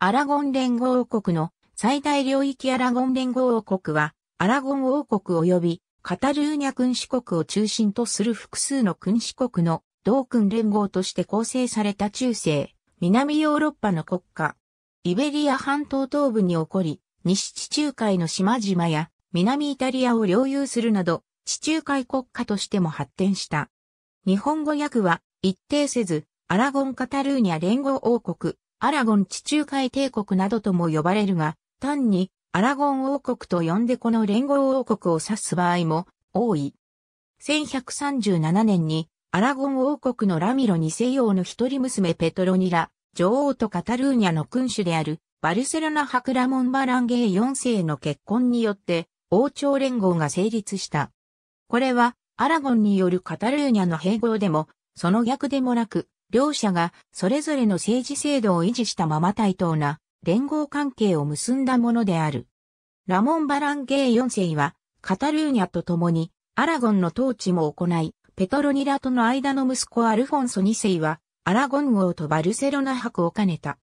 アラゴン連合王国の最大領域アラゴン連合王国は、アラゴン王国及びカタルーニャ君主国を中心とする複数の君主国の同君連合として構成された中世、南ヨーロッパの国家。イベリア半島東部に起こり、西地中海の島々や南イタリアを領有するなど、地中海国家としても発展した。日本語訳は一定せず、アラゴン・カタルーニャ連合王国アラゴン地中海帝国などとも呼ばれるが、単にアラゴン王国と呼んでこの連合王国を指す場合も多い。1137年にアラゴン王国のラミロ2世王の一人娘ペトロニラ、女王とカタルーニャの君主であるバルセロナ・ハクラモン・バランゲー4世の結婚によって王朝連合が成立した。これはアラゴンによるカタルーニャの併合でも、その逆でもなく、両者がそれぞれの政治制度を維持したまま対等な連合関係を結んだものである。ラモン・バランゲー4世は、カタルーニャと共に、アラゴンの統治も行い、ペトロニラとの間の息子アルフォンソ2世は、アラゴン王とバルセロナ博を兼ねた。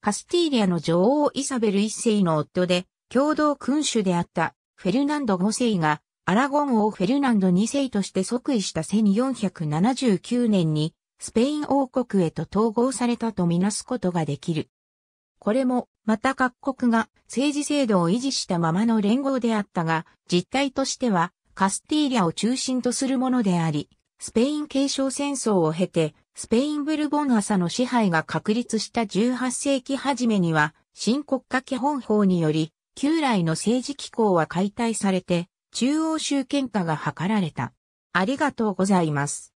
カスティーリアの女王イサベル1世の夫で、共同君主であったフェルナンド5世が、アラゴン王フェルナンド2世として即位した1479年に、スペイン王国へと統合されたとみなすことができる。これも、また各国が政治制度を維持したままの連合であったが、実態としてはカスティーリャを中心とするものであり、スペイン継承戦争を経て、スペインブルボン朝の支配が確立した18世紀初めには、新国家基本法により、旧来の政治機構は解体されて、中央集権化が図られた。ありがとうございます。